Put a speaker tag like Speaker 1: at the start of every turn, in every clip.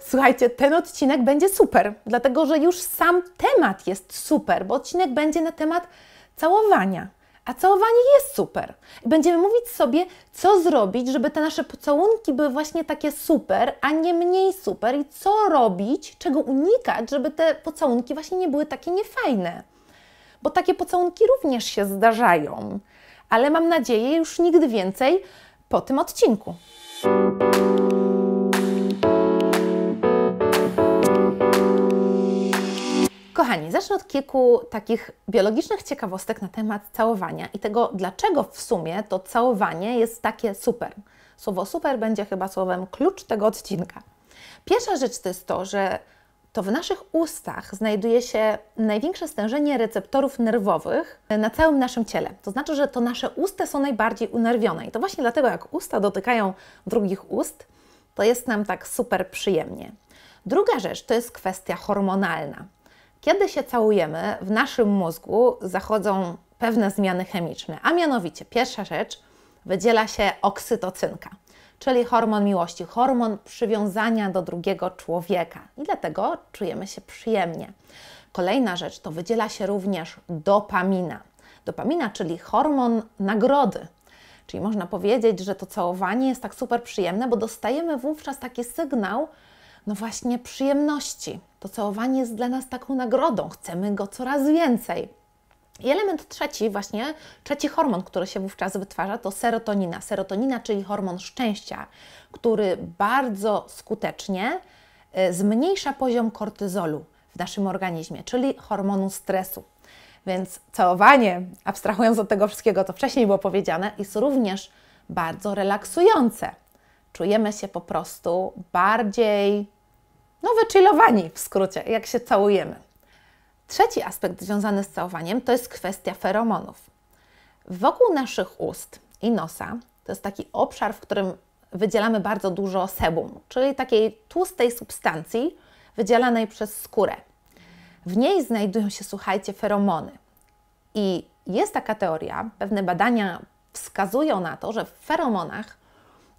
Speaker 1: Słuchajcie, ten odcinek będzie super, dlatego że już sam temat jest super, bo odcinek będzie na temat całowania. A całowanie jest super. Będziemy mówić sobie, co zrobić, żeby te nasze pocałunki były właśnie takie super, a nie mniej super, i co robić, czego unikać, żeby te pocałunki właśnie nie były takie niefajne. Bo takie pocałunki również się zdarzają. Ale mam nadzieję, już nigdy więcej po tym odcinku. Zacznę od kilku takich biologicznych ciekawostek na temat całowania i tego, dlaczego w sumie to całowanie jest takie super. Słowo super będzie chyba słowem klucz tego odcinka. Pierwsza rzecz to jest to, że to w naszych ustach znajduje się największe stężenie receptorów nerwowych na całym naszym ciele. To znaczy, że to nasze usta są najbardziej unerwione. I to właśnie dlatego, jak usta dotykają drugich ust, to jest nam tak super przyjemnie. Druga rzecz to jest kwestia hormonalna. Kiedy się całujemy, w naszym mózgu zachodzą pewne zmiany chemiczne, a mianowicie pierwsza rzecz, wydziela się oksytocynka, czyli hormon miłości, hormon przywiązania do drugiego człowieka i dlatego czujemy się przyjemnie. Kolejna rzecz to wydziela się również dopamina. Dopamina, czyli hormon nagrody. Czyli można powiedzieć, że to całowanie jest tak super przyjemne, bo dostajemy wówczas taki sygnał, no właśnie przyjemności. To całowanie jest dla nas taką nagrodą, chcemy go coraz więcej. I element trzeci, właśnie trzeci hormon, który się wówczas wytwarza, to serotonina. Serotonina, czyli hormon szczęścia, który bardzo skutecznie y, zmniejsza poziom kortyzolu w naszym organizmie, czyli hormonu stresu. Więc całowanie, abstrahując od tego wszystkiego, co wcześniej było powiedziane, jest również bardzo relaksujące czujemy się po prostu bardziej no, wychillowani w skrócie, jak się całujemy. Trzeci aspekt związany z całowaniem to jest kwestia feromonów. Wokół naszych ust i nosa to jest taki obszar, w którym wydzielamy bardzo dużo sebum, czyli takiej tłustej substancji wydzielanej przez skórę. W niej znajdują się, słuchajcie, feromony. I jest taka teoria, pewne badania wskazują na to, że w feromonach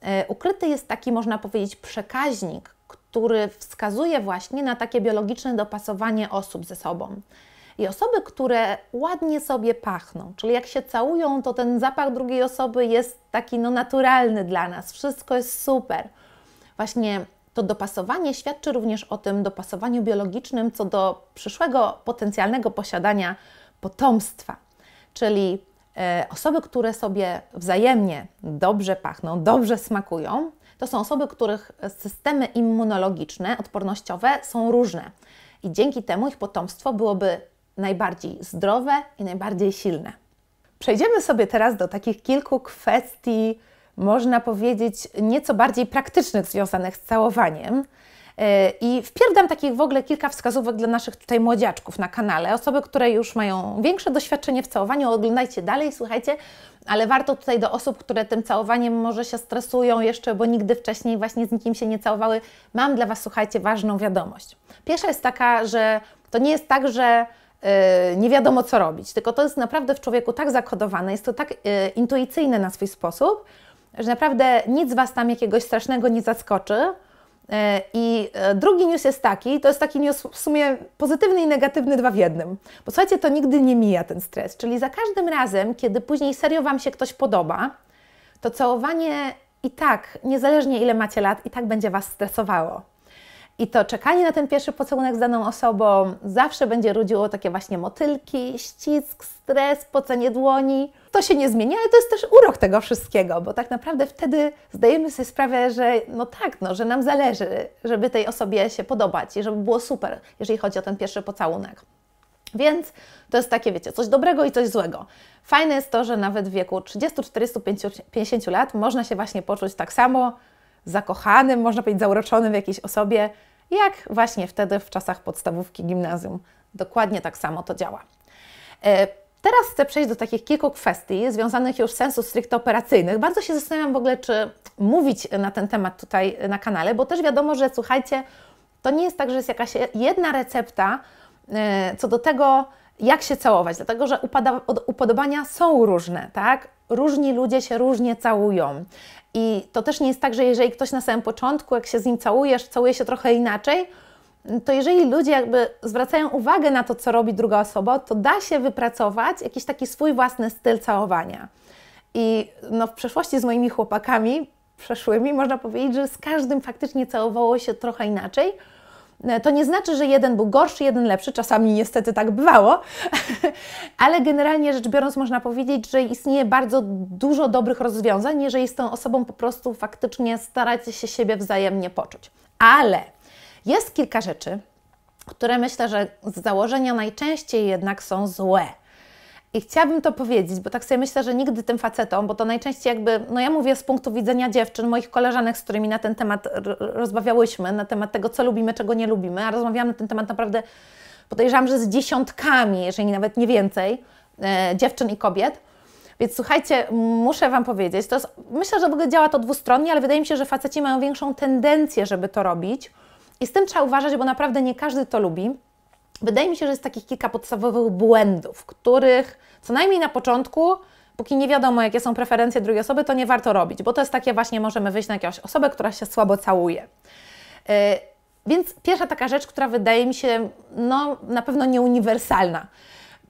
Speaker 1: E, ukryty jest taki, można powiedzieć, przekaźnik, który wskazuje właśnie na takie biologiczne dopasowanie osób ze sobą. I osoby, które ładnie sobie pachną, czyli jak się całują, to ten zapach drugiej osoby jest taki no, naturalny dla nas, wszystko jest super. Właśnie to dopasowanie świadczy również o tym dopasowaniu biologicznym co do przyszłego potencjalnego posiadania potomstwa. Czyli E, osoby, które sobie wzajemnie dobrze pachną, dobrze smakują, to są osoby, których systemy immunologiczne, odpornościowe są różne. I dzięki temu ich potomstwo byłoby najbardziej zdrowe i najbardziej silne. Przejdziemy sobie teraz do takich kilku kwestii, można powiedzieć, nieco bardziej praktycznych związanych z całowaniem. E, I wpierdam takich w ogóle kilka wskazówek dla naszych tutaj młodziaczków na kanale. Osoby, które już mają większe doświadczenie w całowaniu, oglądajcie dalej, słuchajcie, ale warto tutaj do osób, które tym całowaniem może się stresują jeszcze, bo nigdy wcześniej właśnie z nikim się nie całowały, mam dla Was, słuchajcie, ważną wiadomość. Pierwsza jest taka, że to nie jest tak, że e, nie wiadomo co robić, tylko to jest naprawdę w człowieku tak zakodowane, jest to tak e, intuicyjne na swój sposób, że naprawdę nic Was tam jakiegoś strasznego nie zaskoczy, E, I e, drugi news jest taki, to jest taki news w sumie pozytywny i negatywny dwa w jednym. Bo słuchajcie, to nigdy nie mija ten stres, czyli za każdym razem, kiedy później serio Wam się ktoś podoba, to całowanie i tak, niezależnie ile macie lat, i tak będzie Was stresowało. I to czekanie na ten pierwszy pocałunek z daną osobą zawsze będzie rodziło takie właśnie motylki, ścisk, stres, pocenie dłoni. To się nie zmienia, ale to jest też urok tego wszystkiego, bo tak naprawdę wtedy zdajemy sobie sprawę, że no tak, no, że nam zależy, żeby tej osobie się podobać i żeby było super, jeżeli chodzi o ten pierwszy pocałunek. Więc to jest takie, wiecie, coś dobrego i coś złego. Fajne jest to, że nawet w wieku 30, 40, 50 lat można się właśnie poczuć tak samo zakochanym, można powiedzieć, zauroczonym w jakiejś osobie, jak właśnie wtedy w czasach podstawówki gimnazjum. Dokładnie tak samo to działa. E, teraz chcę przejść do takich kilku kwestii związanych już z sensu stricte operacyjnych. Bardzo się zastanawiam w ogóle, czy mówić na ten temat tutaj na kanale, bo też wiadomo, że słuchajcie, to nie jest tak, że jest jakaś jedna recepta e, co do tego, jak się całować, dlatego że upada, upodobania są różne, tak? różni ludzie się różnie całują. I to też nie jest tak, że jeżeli ktoś na samym początku, jak się z nim całujesz, całuje się trochę inaczej, to jeżeli ludzie jakby zwracają uwagę na to, co robi druga osoba, to da się wypracować jakiś taki swój własny styl całowania. I no, w przeszłości z moimi chłopakami przeszłymi można powiedzieć, że z każdym faktycznie całowało się trochę inaczej. E, to nie znaczy, że jeden był gorszy, jeden lepszy, czasami niestety tak bywało, ale generalnie rzecz biorąc można powiedzieć, że istnieje bardzo dużo dobrych rozwiązań, jeżeli z tą osobą po prostu faktycznie staracie się siebie wzajemnie poczuć. Ale jest kilka rzeczy, które myślę, że z założenia najczęściej jednak są złe. I chciałabym to powiedzieć, bo tak sobie myślę, że nigdy tym facetom, bo to najczęściej jakby, no ja mówię z punktu widzenia dziewczyn, moich koleżanek, z którymi na ten temat rozmawiałyśmy, na temat tego, co lubimy, czego nie lubimy, a rozmawiałam na ten temat naprawdę, podejrzewam, że z dziesiątkami, jeżeli nawet nie więcej, e, dziewczyn i kobiet. Więc słuchajcie, muszę Wam powiedzieć, to jest, myślę, że w ogóle działa to dwustronnie, ale wydaje mi się, że faceci mają większą tendencję, żeby to robić. I z tym trzeba uważać, bo naprawdę nie każdy to lubi. Wydaje mi się, że jest takich kilka podstawowych błędów, których co najmniej na początku póki nie wiadomo, jakie są preferencje drugiej osoby, to nie warto robić, bo to jest takie właśnie, możemy wyjść na jakąś osobę, która się słabo całuje. Yy, więc pierwsza taka rzecz, która wydaje mi się no, na pewno nieuniwersalna,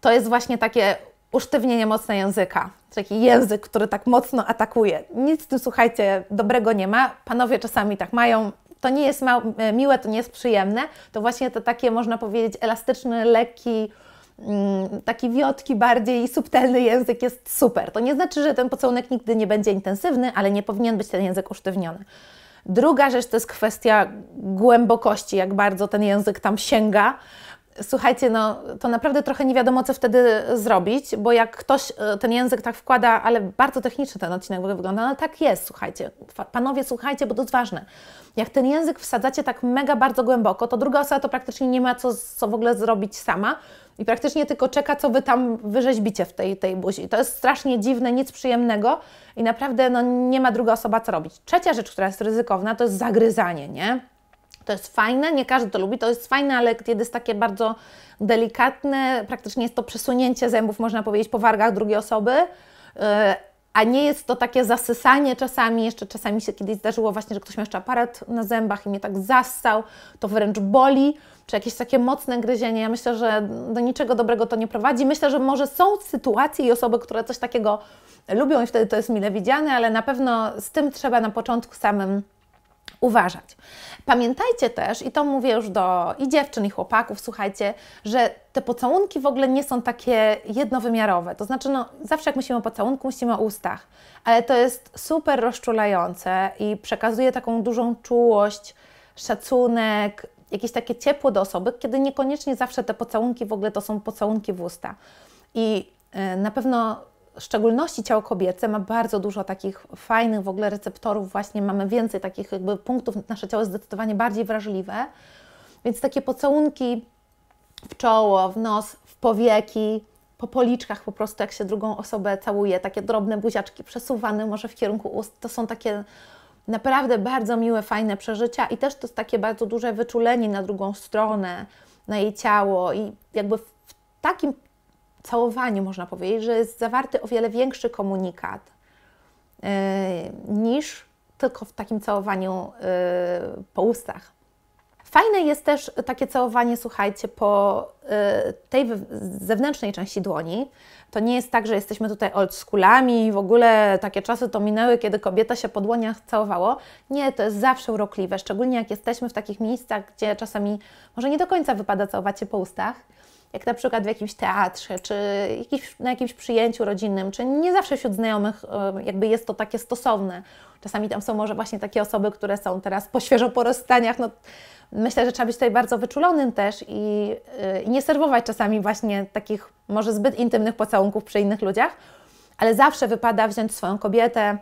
Speaker 1: to jest właśnie takie usztywnienie mocne języka. Taki język, który tak mocno atakuje. Nic w tym, słuchajcie, dobrego nie ma. Panowie czasami tak mają, to nie jest e, miłe, to nie jest przyjemne, to właśnie to takie, można powiedzieć, elastyczny, lekki, mm, taki wiotki, bardziej subtelny język jest super. To nie znaczy, że ten pocałunek nigdy nie będzie intensywny, ale nie powinien być ten język usztywniony. Druga rzecz to jest kwestia głębokości, jak bardzo ten język tam sięga. Słuchajcie, no to naprawdę trochę nie wiadomo, co wtedy zrobić, bo jak ktoś e, ten język tak wkłada, ale bardzo techniczny ten odcinek wygląda, no ale tak jest, słuchajcie. Panowie, słuchajcie, bo to jest ważne. Jak ten język wsadzacie tak mega bardzo głęboko, to druga osoba to praktycznie nie ma co, co w ogóle zrobić sama i praktycznie tylko czeka, co Wy tam wyrzeźbicie w tej, tej buzi. To jest strasznie dziwne, nic przyjemnego i naprawdę no, nie ma druga osoba co robić. Trzecia rzecz, która jest ryzykowna, to jest zagryzanie, nie? To jest fajne, nie każdy to lubi, to jest fajne, ale kiedy jest takie bardzo delikatne, praktycznie jest to przesunięcie zębów, można powiedzieć, po wargach drugiej osoby, y, a nie jest to takie zasysanie czasami, jeszcze czasami się kiedyś zdarzyło właśnie, że ktoś miał jeszcze aparat na zębach i mnie tak zassał, to wręcz boli, czy jakieś takie mocne gryzienie. Ja myślę, że do niczego dobrego to nie prowadzi. Myślę, że może są sytuacje i osoby, które coś takiego lubią i wtedy to jest mile widziane, ale na pewno z tym trzeba na początku samym uważać. Pamiętajcie też, i to mówię już do i dziewczyn, i chłopaków, słuchajcie, że te pocałunki w ogóle nie są takie jednowymiarowe. To znaczy, no, zawsze jak myślimy o pocałunku, myślimy o ustach, ale to jest super rozczulające i przekazuje taką dużą czułość, szacunek, jakieś takie ciepło do osoby, kiedy niekoniecznie zawsze te pocałunki w ogóle to są pocałunki w usta. I y, na pewno w szczególności ciało kobiece ma bardzo dużo takich fajnych w ogóle receptorów, właśnie mamy więcej takich jakby punktów, nasze ciało jest zdecydowanie bardziej wrażliwe, więc takie pocałunki w czoło, w nos, w powieki, po policzkach po prostu, jak się drugą osobę całuje, takie drobne buziaczki przesuwane może w kierunku ust, to są takie naprawdę bardzo miłe, fajne przeżycia i też to jest takie bardzo duże wyczulenie na drugą stronę, na jej ciało i jakby w takim całowaniu, można powiedzieć, że jest zawarty o wiele większy komunikat y, niż tylko w takim całowaniu y, po ustach. Fajne jest też takie całowanie, słuchajcie, po y, tej zewnętrznej części dłoni. To nie jest tak, że jesteśmy tutaj oldschoolami, w ogóle takie czasy to minęły, kiedy kobieta się po dłoniach całowało. Nie, to jest zawsze urokliwe, szczególnie jak jesteśmy w takich miejscach, gdzie czasami może nie do końca wypada całować się po ustach jak na przykład w jakimś teatrze, czy jakiś, na jakimś przyjęciu rodzinnym, czy nie zawsze wśród znajomych jakby jest to takie stosowne. Czasami tam są może właśnie takie osoby, które są teraz po świeżo po rozstaniach, no myślę, że trzeba być tutaj bardzo wyczulonym też i, y, i nie serwować czasami właśnie takich może zbyt intymnych pocałunków przy innych ludziach, ale zawsze wypada wziąć swoją kobietę,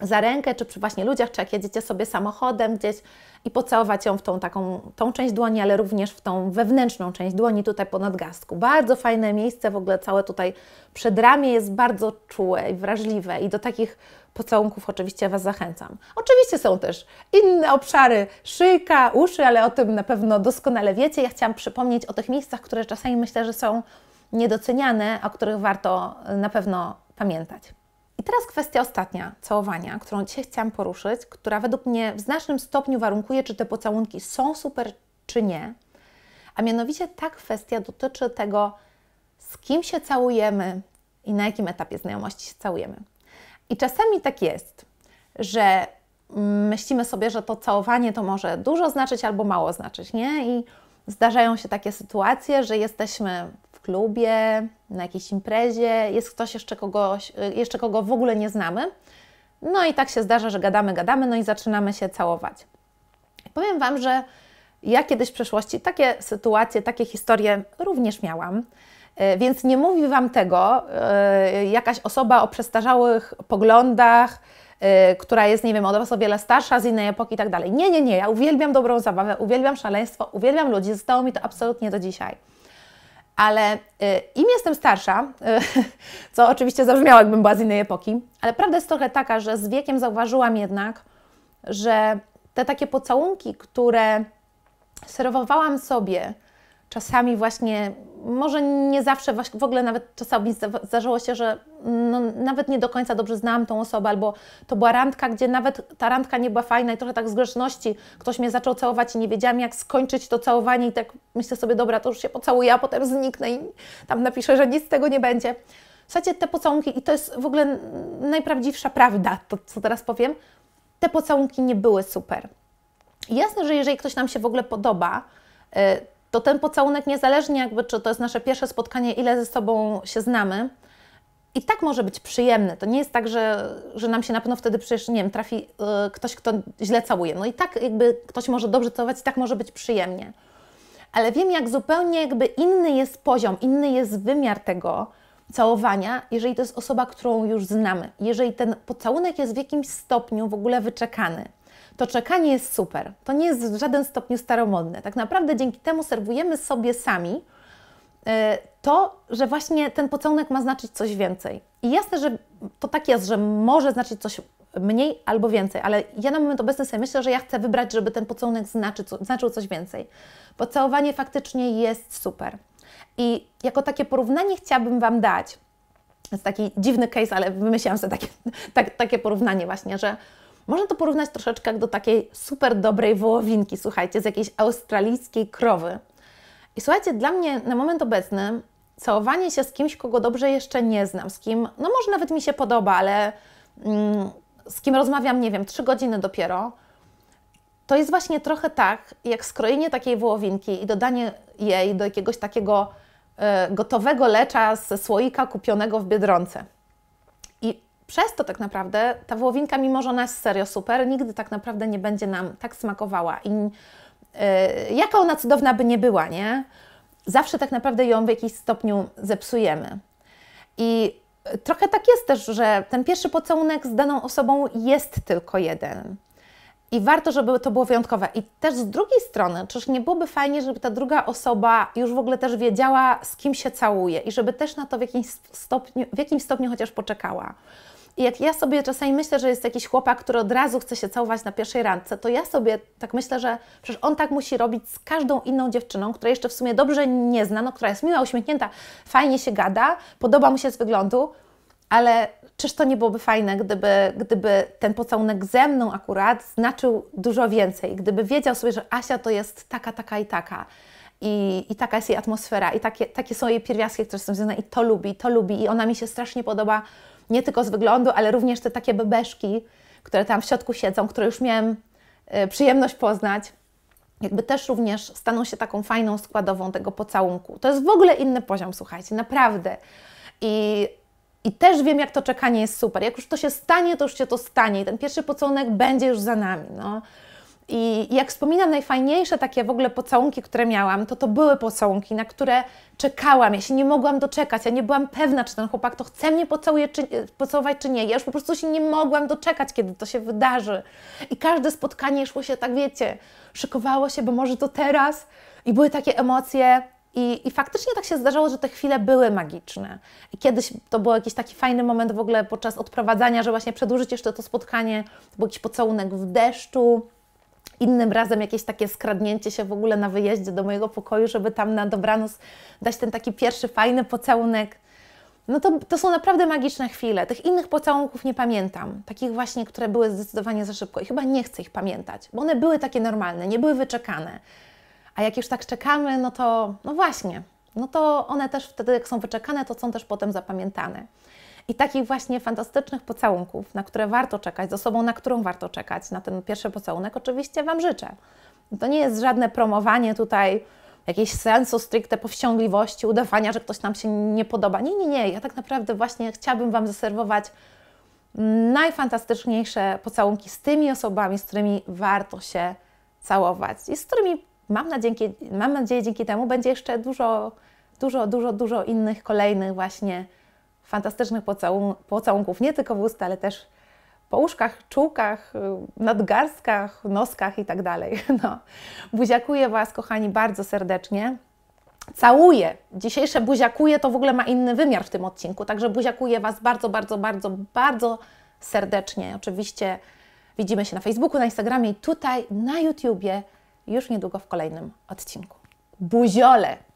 Speaker 1: za rękę, czy przy właśnie ludziach, czy jak jedziecie sobie samochodem gdzieś i pocałować ją w tą taką, tą część dłoni, ale również w tą wewnętrzną część dłoni, tutaj po nadgastku. Bardzo fajne miejsce, w ogóle całe tutaj przedramię jest bardzo czułe i wrażliwe i do takich pocałunków oczywiście Was zachęcam. Oczywiście są też inne obszary, szyjka, uszy, ale o tym na pewno doskonale wiecie. Ja chciałam przypomnieć o tych miejscach, które czasami myślę, że są niedoceniane, o których warto na pewno pamiętać. I teraz kwestia ostatnia, całowania, którą dzisiaj chciałam poruszyć, która według mnie w znacznym stopniu warunkuje, czy te pocałunki są super, czy nie. A mianowicie ta kwestia dotyczy tego, z kim się całujemy i na jakim etapie znajomości się całujemy. I czasami tak jest, że myślimy sobie, że to całowanie to może dużo znaczyć albo mało znaczyć, nie? I zdarzają się takie sytuacje, że jesteśmy klubie, na jakiejś imprezie, jest ktoś jeszcze, kogoś, jeszcze kogo w ogóle nie znamy. No i tak się zdarza, że gadamy, gadamy, no i zaczynamy się całować. Powiem Wam, że ja kiedyś w przeszłości takie sytuacje, takie historie również miałam. E, więc nie mówi Wam tego e, jakaś osoba o przestarzałych poglądach, e, która jest, nie wiem, od Was o wiele starsza, z innej epoki i tak dalej. Nie, nie, nie. Ja uwielbiam dobrą zabawę, uwielbiam szaleństwo, uwielbiam ludzi. Zostało mi to absolutnie do dzisiaj. Ale y, im jestem starsza, y, co oczywiście zabrzmiało, jakbym była z innej epoki, ale prawda jest trochę taka, że z wiekiem zauważyłam jednak, że te takie pocałunki, które serwowałam sobie, czasami właśnie może nie zawsze, w ogóle nawet czasami zdarzyło się, że no, nawet nie do końca dobrze znałam tą osobę, albo to była randka, gdzie nawet ta randka nie była fajna i trochę tak z grzeczności ktoś mnie zaczął całować i nie wiedziałam, jak skończyć to całowanie i tak myślę sobie, dobra, to już się pocałuję, a potem zniknę i tam napiszę, że nic z tego nie będzie. Słuchajcie, te pocałunki, i to jest w ogóle najprawdziwsza prawda, to co teraz powiem, te pocałunki nie były super. Jasne, że jeżeli ktoś nam się w ogóle podoba, y, to ten pocałunek, niezależnie jakby, czy to jest nasze pierwsze spotkanie, ile ze sobą się znamy, i tak może być przyjemny. To nie jest tak, że, że nam się na pewno wtedy przecież, nie wiem, trafi yy, ktoś, kto źle całuje. No i tak jakby ktoś może dobrze całować i tak może być przyjemnie. Ale wiem, jak zupełnie jakby inny jest poziom, inny jest wymiar tego całowania, jeżeli to jest osoba, którą już znamy. Jeżeli ten pocałunek jest w jakimś stopniu w ogóle wyczekany to czekanie jest super. To nie jest w żaden stopniu staromodne. Tak naprawdę dzięki temu serwujemy sobie sami y, to, że właśnie ten pocałunek ma znaczyć coś więcej. I jasne, że to tak jest, że może znaczyć coś mniej albo więcej, ale ja na moment obecny sobie myślę, że ja chcę wybrać, żeby ten pocałunek znaczy, znaczył coś więcej. Pocałowanie faktycznie jest super. I jako takie porównanie chciałabym Wam dać, to jest taki dziwny case, ale wymyśliłam sobie takie, tak, takie porównanie właśnie, że można to porównać troszeczkę jak do takiej super dobrej wołowinki, słuchajcie, z jakiejś australijskiej krowy. I słuchajcie, dla mnie na moment obecny całowanie się z kimś, kogo dobrze jeszcze nie znam, z kim, no może nawet mi się podoba, ale mm, z kim rozmawiam, nie wiem, trzy godziny dopiero, to jest właśnie trochę tak, jak skrojenie takiej wołowinki i dodanie jej do jakiegoś takiego y, gotowego lecza ze słoika kupionego w Biedronce przez to tak naprawdę ta wołowinka, mimo że ona jest serio super, nigdy tak naprawdę nie będzie nam tak smakowała. I yy, jaka ona cudowna by nie była, nie? Zawsze tak naprawdę ją w jakimś stopniu zepsujemy. I y, trochę tak jest też, że ten pierwszy pocałunek z daną osobą jest tylko jeden. I warto, żeby to było wyjątkowe. I też z drugiej strony, czyż nie byłoby fajnie, żeby ta druga osoba już w ogóle też wiedziała, z kim się całuje i żeby też na to w jakimś stopniu, w jakimś stopniu chociaż poczekała. I jak ja sobie czasami myślę, że jest jakiś chłopak, który od razu chce się całować na pierwszej randce, to ja sobie tak myślę, że przecież on tak musi robić z każdą inną dziewczyną, która jeszcze w sumie dobrze nie zna, no, która jest miła, uśmiechnięta, fajnie się gada, podoba mu się z wyglądu, ale czyż to nie byłoby fajne, gdyby, gdyby ten pocałunek ze mną akurat znaczył dużo więcej, gdyby wiedział sobie, że Asia to jest taka, taka i taka. I, I, taka jest jej atmosfera, i takie, takie są jej pierwiastki, które są związane, i to lubi, to lubi, i ona mi się strasznie podoba nie tylko z wyglądu, ale również te takie bebeszki, które tam w środku siedzą, które już miałem e, przyjemność poznać, jakby też również staną się taką fajną składową tego pocałunku. To jest w ogóle inny poziom, słuchajcie, naprawdę. I, I też wiem, jak to czekanie jest super. Jak już to się stanie, to już się to stanie i ten pierwszy pocałunek będzie już za nami. No. I jak wspominam, najfajniejsze takie w ogóle pocałunki, które miałam, to to były pocałunki, na które czekałam. Ja się nie mogłam doczekać. Ja nie byłam pewna, czy ten chłopak to chce mnie pocałuje, czy, pocałować, czy nie. Ja już po prostu się nie mogłam doczekać, kiedy to się wydarzy. I każde spotkanie szło się tak, wiecie, szykowało się, bo może to teraz. I były takie emocje. I, I faktycznie tak się zdarzało, że te chwile były magiczne. I kiedyś to był jakiś taki fajny moment w ogóle podczas odprowadzania, że właśnie przedłużyć jeszcze to spotkanie. To był jakiś pocałunek w deszczu innym razem jakieś takie skradnięcie się w ogóle na wyjeździe do mojego pokoju, żeby tam na dobranoc dać ten taki pierwszy fajny pocałunek. No to, to są naprawdę magiczne chwile. Tych innych pocałunków nie pamiętam. Takich właśnie, które były zdecydowanie za szybko. I chyba nie chcę ich pamiętać, bo one były takie normalne, nie były wyczekane. A jak już tak czekamy, no to, no właśnie, no to one też wtedy, jak są wyczekane, to są też potem zapamiętane i takich właśnie fantastycznych pocałunków, na które warto czekać, z osobą, na którą warto czekać, na ten pierwszy pocałunek, oczywiście Wam życzę. To nie jest żadne promowanie tutaj jakiejś sensu stricte powściągliwości, udawania, że ktoś nam się nie podoba. Nie, nie, nie. Ja tak naprawdę właśnie chciałabym Wam zaserwować najfantastyczniejsze pocałunki z tymi osobami, z którymi warto się całować i z którymi mam nadzieję, mam nadzieję dzięki temu będzie jeszcze dużo, dużo, dużo, dużo innych kolejnych właśnie fantastycznych pocałun pocałunków, nie tylko w usta, ale też po uszkach, czułkach, y, nadgarstkach, noskach i tak dalej. No. Buziakuję Was, kochani, bardzo serdecznie. Całuję. Dzisiejsze buziakuję to w ogóle ma inny wymiar w tym odcinku, także buziakuję Was bardzo, bardzo, bardzo, bardzo serdecznie. Oczywiście widzimy się na Facebooku, na Instagramie i tutaj na YouTubie już niedługo w kolejnym odcinku. Buziole!